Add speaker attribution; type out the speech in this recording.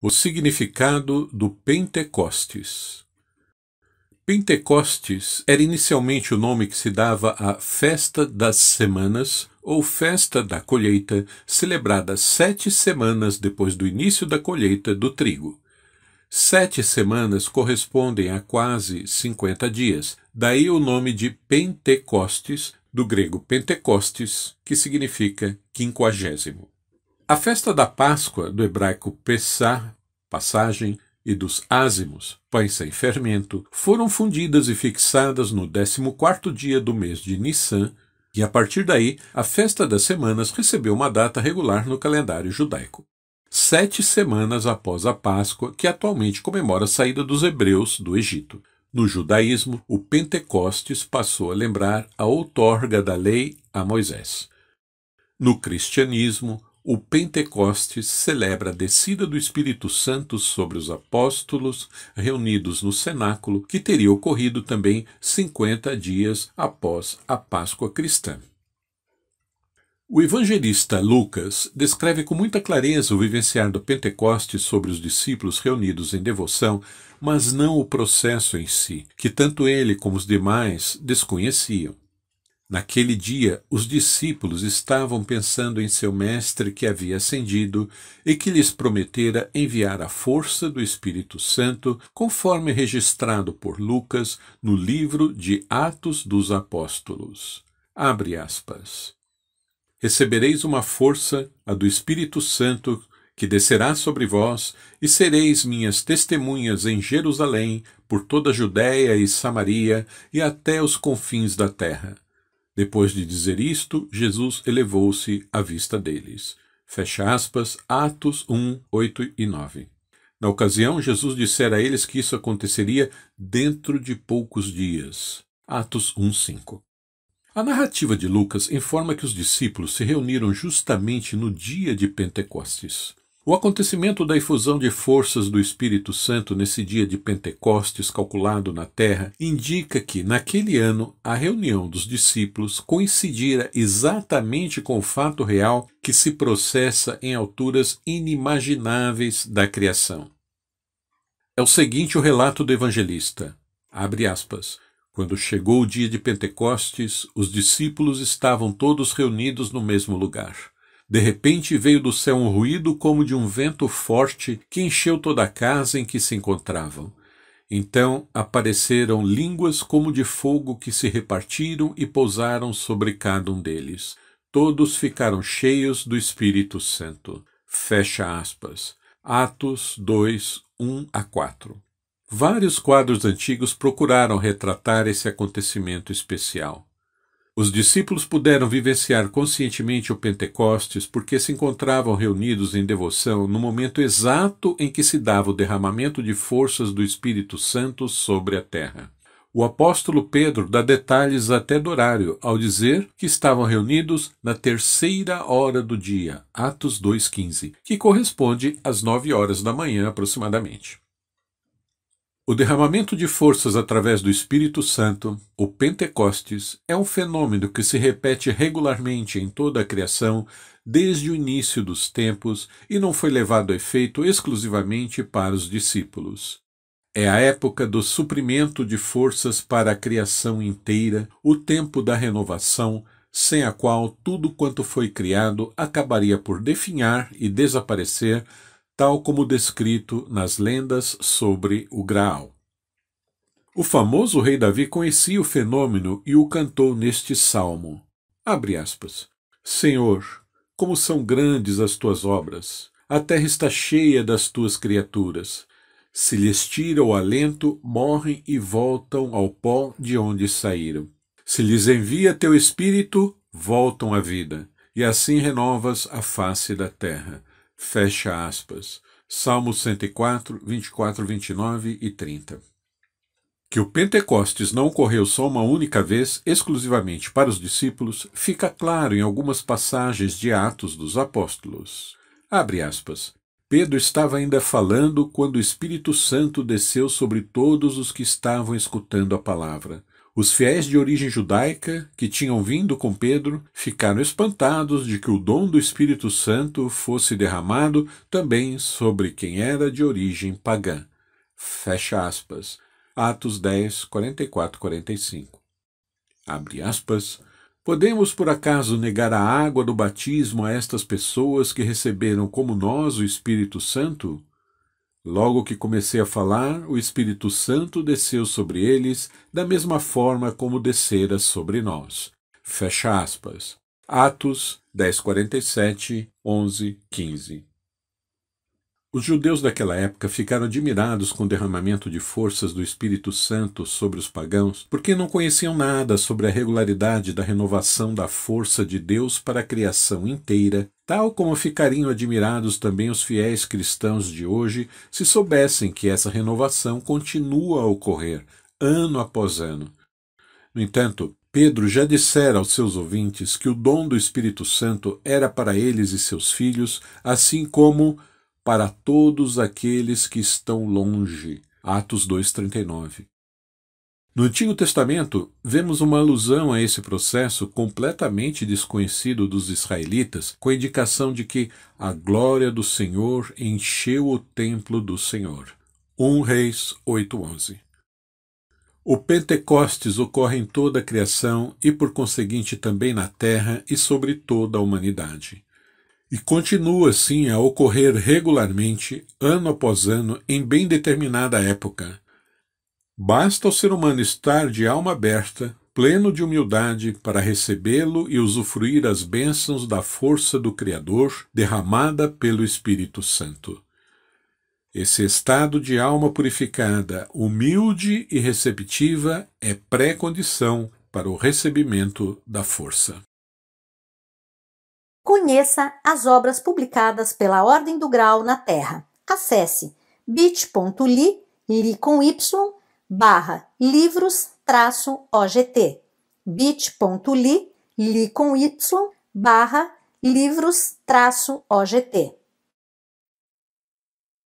Speaker 1: O significado do Pentecostes. Pentecostes era inicialmente o nome que se dava à Festa das Semanas ou Festa da Colheita, celebrada sete semanas depois do início da colheita do trigo. Sete semanas correspondem a quase 50 dias, daí o nome de Pentecostes, do grego Pentecostes, que significa quinquagésimo. A festa da Páscoa, do hebraico Pessah, passagem e dos ázimos, pães sem fermento, foram fundidas e fixadas no 14º dia do mês de Nissan, e a partir daí a festa das semanas recebeu uma data regular no calendário judaico. Sete semanas após a Páscoa, que atualmente comemora a saída dos hebreus do Egito. No judaísmo, o Pentecostes passou a lembrar a outorga da lei a Moisés. No cristianismo, o Pentecostes celebra a descida do Espírito Santo sobre os apóstolos reunidos no cenáculo, que teria ocorrido também 50 dias após a Páscoa cristã. O evangelista Lucas descreve com muita clareza o vivenciar do Pentecostes sobre os discípulos reunidos em devoção, mas não o processo em si, que tanto ele como os demais desconheciam. Naquele dia, os discípulos estavam pensando em seu Mestre que havia ascendido e que lhes prometera enviar a força do Espírito Santo, conforme registrado por Lucas no livro de Atos dos Apóstolos. Abre aspas. Recebereis uma força, a do Espírito Santo, que descerá sobre vós, e sereis minhas testemunhas em Jerusalém, por toda a Judéia e Samaria e até os confins da terra. Depois de dizer isto, Jesus elevou-se à vista deles. Fecha aspas, Atos 1, 8 e 9. Na ocasião, Jesus dissera a eles que isso aconteceria dentro de poucos dias. Atos 1, 5. A narrativa de Lucas informa que os discípulos se reuniram justamente no dia de Pentecostes. O acontecimento da efusão de forças do Espírito Santo nesse dia de Pentecostes, calculado na Terra, indica que, naquele ano, a reunião dos discípulos coincidira exatamente com o fato real que se processa em alturas inimagináveis da criação. É o seguinte o relato do evangelista. Abre aspas. Quando chegou o dia de Pentecostes, os discípulos estavam todos reunidos no mesmo lugar. De repente veio do céu um ruído como de um vento forte que encheu toda a casa em que se encontravam. Então apareceram línguas como de fogo que se repartiram e pousaram sobre cada um deles. Todos ficaram cheios do Espírito Santo. Fecha aspas. Atos 2, 1 a 4. Vários quadros antigos procuraram retratar esse acontecimento especial. Os discípulos puderam vivenciar conscientemente o Pentecostes porque se encontravam reunidos em devoção no momento exato em que se dava o derramamento de forças do Espírito Santo sobre a terra. O apóstolo Pedro dá detalhes até do horário ao dizer que estavam reunidos na terceira hora do dia, Atos 2,15, que corresponde às nove horas da manhã aproximadamente. O derramamento de forças através do Espírito Santo, o Pentecostes, é um fenômeno que se repete regularmente em toda a criação desde o início dos tempos e não foi levado a efeito exclusivamente para os discípulos. É a época do suprimento de forças para a criação inteira, o tempo da renovação, sem a qual tudo quanto foi criado acabaria por definhar e desaparecer tal como descrito nas lendas sobre o Graal. O famoso rei Davi conhecia o fenômeno e o cantou neste salmo. Aspas, Senhor, como são grandes as tuas obras! A terra está cheia das tuas criaturas. Se lhes tira o alento, morrem e voltam ao pó de onde saíram. Se lhes envia teu espírito, voltam à vida, e assim renovas a face da terra. Fecha aspas. Salmo 104, 24, 29 e 30. Que o Pentecostes não ocorreu só uma única vez, exclusivamente para os discípulos, fica claro em algumas passagens de Atos dos Apóstolos. Abre aspas. Pedro estava ainda falando quando o Espírito Santo desceu sobre todos os que estavam escutando a palavra. Os fiéis de origem judaica que tinham vindo com Pedro ficaram espantados de que o dom do Espírito Santo fosse derramado também sobre quem era de origem pagã. Fecha aspas. Atos 10, 44, 45. Abre aspas. Podemos por acaso negar a água do batismo a estas pessoas que receberam como nós o Espírito Santo? Logo que comecei a falar, o Espírito Santo desceu sobre eles da mesma forma como descera sobre nós. Fecha aspas. Atos 10:47, 11, 15. Os judeus daquela época ficaram admirados com o derramamento de forças do Espírito Santo sobre os pagãos, porque não conheciam nada sobre a regularidade da renovação da força de Deus para a criação inteira, tal como ficariam admirados também os fiéis cristãos de hoje se soubessem que essa renovação continua a ocorrer, ano após ano. No entanto, Pedro já dissera aos seus ouvintes que o dom do Espírito Santo era para eles e seus filhos, assim como para todos aqueles que estão longe. Atos 2:39. No Antigo Testamento, vemos uma alusão a esse processo completamente desconhecido dos israelitas, com a indicação de que a glória do Senhor encheu o templo do Senhor. 1 Reis 8:11. O Pentecostes ocorre em toda a criação e, por conseguinte, também na terra e sobre toda a humanidade e continua assim a ocorrer regularmente, ano após ano, em bem determinada época. Basta o ser humano estar de alma aberta, pleno de humildade, para recebê-lo e usufruir as bênçãos da força do Criador derramada pelo Espírito Santo. Esse estado de alma purificada, humilde e receptiva é pré-condição para o recebimento da força. Conheça as obras publicadas pela Ordem do Grau na Terra. Acesse bit.ly, li com y, barra livros traço OGT. bit.ly, li com y, barra livros traço OGT.